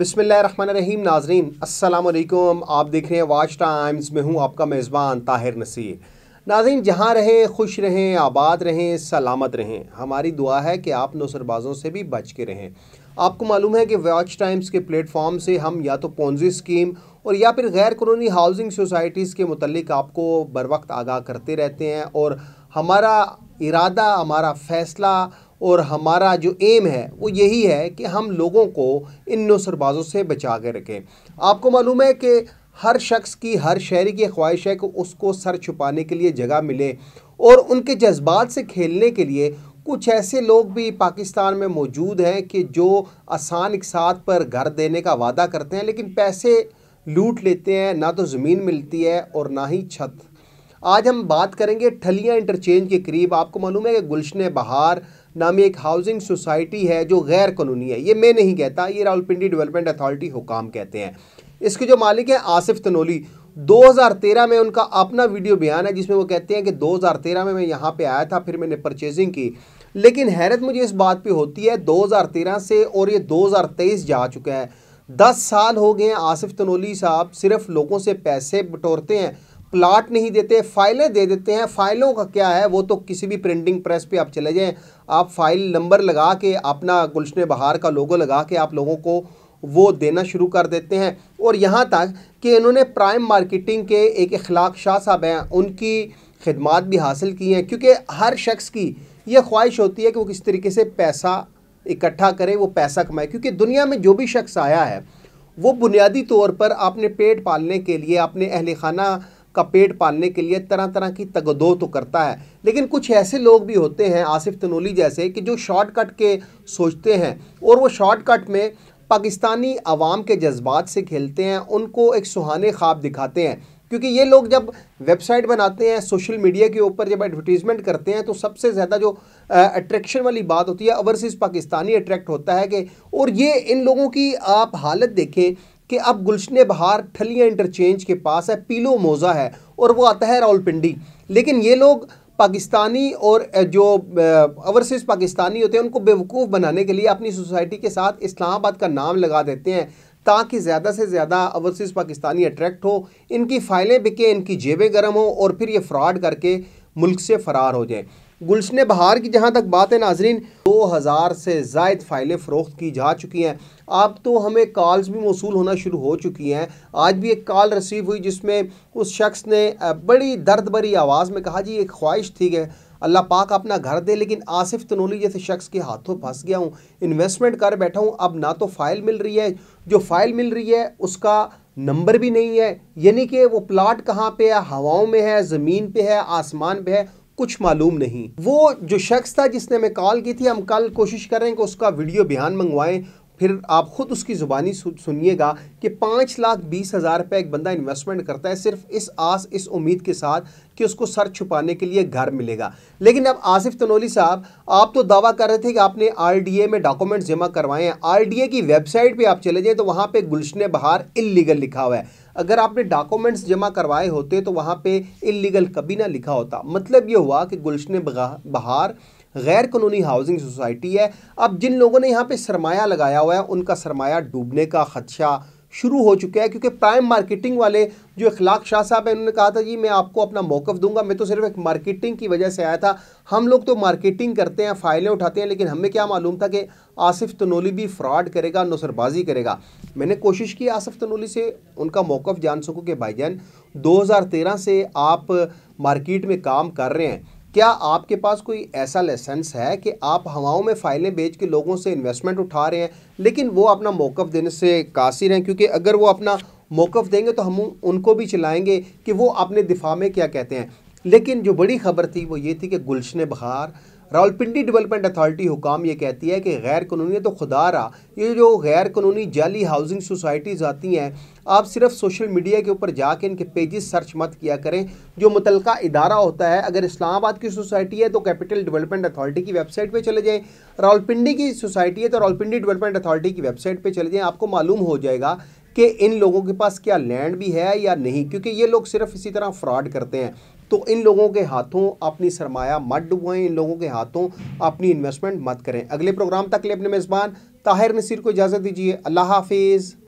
बिसमीम नाजरीन असलकुम आप देख रहे हैं वाच टाइम्स में हूँ आपका मेज़बान ताहिर नसीर नाजरीन जहाँ रहें खुश रहें आबाद रहें सलामत रहें हमारी दुआ है कि आप नौसरबाजों से भी बच के रहें आपको मालूम है कि वाच टाइम्स के प्लेटफॉर्म से हम या तो पौजी स्कीम और या फिर गैर कानूनी हाउसिंग सोसाइटीज़ के मतलब आपको बर वक्त आगाह करते रहते हैं और हमारा इरादा हमारा फ़ैसला और हमारा जो एम है वो यही है कि हम लोगों को इन नौसरबाजों से बचा के रखें आपको मालूम है कि हर शख्स की हर शहरी की ख्वाहिश है कि उसको सर छुपाने के लिए जगह मिले और उनके जज्बात से खेलने के लिए कुछ ऐसे लोग भी पाकिस्तान में मौजूद हैं कि जो आसान इकसात पर घर देने का वादा करते हैं लेकिन पैसे लूट लेते हैं ना तो ज़मीन मिलती है और ना ही छत आज हम बात करेंगे ठलियाँ इंटरचेंज के करीब आपको मालूम है कि गुलशन बहार नामी एक हाउसिंग सोसाइटी है जो गैर कानूनी है ये मैं नहीं कहता ये रावलपिंडी डेवलपमेंट अथॉरिटी हुकाम कहते हैं इसके जो मालिक हैं आसिफ तनोली 2013 में उनका अपना वीडियो बयान है जिसमें वो कहते हैं कि 2013 में मैं यहाँ पे आया था फिर मैंने परचेजिंग की लेकिन हैरत मुझे इस बात पे होती है 2013 से और ये 2023 जा चुका है दस साल हो गए हैं आसिफ तनोली साहब सिर्फ लोगों से पैसे बटोरते हैं प्लाट नहीं देते फाइलें दे देते हैं फाइलों का क्या है वो तो किसी भी प्रिंटिंग प्रेस पे आप चले जाएं आप फाइल नंबर लगा के अपना गुलशन बहार का लोगो लगा के आप लोगों को वो देना शुरू कर देते हैं और यहाँ तक कि इन्होंने प्राइम मार्केटिंग के एक अखलाक शाह साहब हैं उनकी खदमात भी हासिल की हैं क्योंकि हर शख्स की ये ख्वाहिश होती है कि वो किस तरीके से पैसा इकट्ठा करे वो पैसा कमाए क्योंकि दुनिया में जो भी शख्स आया है वो बुनियादी तौर पर अपने पेट पालने के लिए अपने अहल खाना का पेट पालने के लिए तरह तरह की तगदो तो करता है लेकिन कुछ ऐसे लोग भी होते हैं आसिफ तनोली जैसे कि जो शॉर्टकट के सोचते हैं और वो शॉर्टकट में पाकिस्तानी आवाम के जज्बात से खेलते हैं उनको एक सुहाने ख्वाब दिखाते हैं क्योंकि ये लोग जब वेबसाइट बनाते हैं सोशल मीडिया के ऊपर जब एडवर्टीज़मेंट करते हैं तो सबसे ज़्यादा जो अट्रैक्शन वाली बात होती है ओवरसीज़ पाकिस्तानी अट्रैक्ट होता है कि और ये इन लोगों की आप हालत देखें कि अब गुलशन बहार ठलिया इंटरचेंज के पास है पीलो मोज़ा है और वो आता है रावलपिंडी लेकिन ये लोग पाकिस्तानी और जो ओवरसीज़ पाकिस्तानी होते हैं उनको बेवकूफ़ बनाने के लिए अपनी सोसाइटी के साथ इस्लामाबाद का नाम लगा देते हैं ताकि ज़्यादा से ज़्यादा ओवरसीज़ पाकिस्तानी अट्रैक्ट हो इनकी फ़ाइलें बिके इनकी जेबें गर्म हो और फिर ये फ्रॉड करके मुल्क से फ़रार हो जाएँ गुलशन बहार की जहाँ तक बात है नाजरीन दो हज़ार से जायद फ़ाइलें फ़रोख्त की जा चुकी हैं अब तो हमें कॉल्स भी मौसू होना शुरू हो चुकी हैं आज भी एक कॉल रिसीव हुई जिसमें उस शख्स ने बड़ी दर्द भरी आवाज़ में कहा जी एक ख्वाहिश थी कि अल्लाह पाक अपना घर दे लेकिन आसिफ तनोली जैसे शख्स के हाथों फंस गया हूँ इन्वेस्टमेंट कर बैठा हूँ अब ना तो फ़ाइल मिल रही है जो फ़ाइल मिल रही है उसका नंबर भी नहीं है यानी कि वो प्लाट कहाँ पे है हवाओं में है ज़मीन पे है आसमान पे है कुछ मालूम नहीं वो जो शख्स था जिसने हमें कॉल की थी हम कल कोशिश कर रहे हैं कि उसका वीडियो बयान मंगवाएं फिर आप ख़ुद उसकी ज़ुबानी सुनिएगा कि पाँच लाख बीस हज़ार रुपये एक बंदा इन्वेस्टमेंट करता है सिर्फ इस आस इस उम्मीद के साथ कि उसको सर छुपाने के लिए घर मिलेगा लेकिन अब आसिफ तनोली साहब आप तो दावा कर रहे थे कि आपने आरडीए में डॉक्यूमेंट जमा करवाए हैं आरडीए की वेबसाइट पे आप चले जाएँ तो वहाँ पे गुलशन बहार इलीगल लिखा हुआ है अगर आपने डॉक्यूमेंट्स जमा करवाए होते तो वहाँ पे इलीगल कभी ना लिखा होता मतलब ये हुआ कि गुलशन बहार गैर कानूनी हाउसिंग सोसाइटी है अब जिन लोगों ने यहाँ पे सरमाया लगाया हुआ है उनका सरमाया डूबने का खदशा शुरू हो चुका है क्योंकि प्राइम मार्केटिंग वाले जो इखलाक शाह साहब हैं उन्होंने कहा था जी मैं आपको अपना मौक़ दूंगा मैं तो सिर्फ एक मार्केटिंग की वजह से आया था हम लोग तो मार्केटिंग करते हैं फ़ाइलें उठाते हैं लेकिन हमें क्या मालूम था कि आसिफ तनोली भी फ्रॉड करेगा नसरबाजी करेगा मैंने कोशिश की आसिफ तनोली से उनका मौक़ जान सकूँ कि जान दो से आप मार्केट में काम कर रहे हैं क्या आपके पास कोई ऐसा लाइसेंस है कि आप हवाओं में फ़ाइलें बेच के लोगों से इन्वेस्टमेंट उठा रहे हैं लेकिन वो अपना मौक़ देने से कासिर हैं क्योंकि अगर वो अपना मौक़ देंगे तो हम उनको भी चलाएँगे कि वो अपने दिफा में क्या कहते हैं लेकिन जो बड़ी खबर थी वो ये थी कि गुलशन बहार रावलपिंडी डेवलपमेंट अथॉरिटी हुकाम ये कहती है कि गैर कानूनी तो खुदा रहा ये जो गैर कानूनी जाली हाउसिंग सोसाइटीज़ आती हैं आप सिर्फ सोशल मीडिया के ऊपर जाके इनके पेजेस सर्च मत किया करें जो मुतल इदारा होता है अगर इस्लामाबाद की सोसाइटी है तो कैपिटल डेवलपमेंट अथॉरिटी की वेबसाइट पर चले जाएँ रावलपिंडी की सोसाइटी है तो रावलपिंडी डेवलपमेंट अथॉरिटी की वेबसाइट पर चले जाएँ आपको मालूम हो जाएगा कि इन लोगों के पास क्या लैंड भी है या नहीं क्योंकि ये लोग सिर्फ इसी तरह फ्रॉड करते हैं तो इन लोगों के हाथों अपनी सरमाया मत डुबोएं इन लोगों के हाथों अपनी इन्वेस्टमेंट मत करें अगले प्रोग्राम तक ले अपने मेज़बान ताहिर नसीर को इजाज़त दीजिए अल्लाह हाफिज़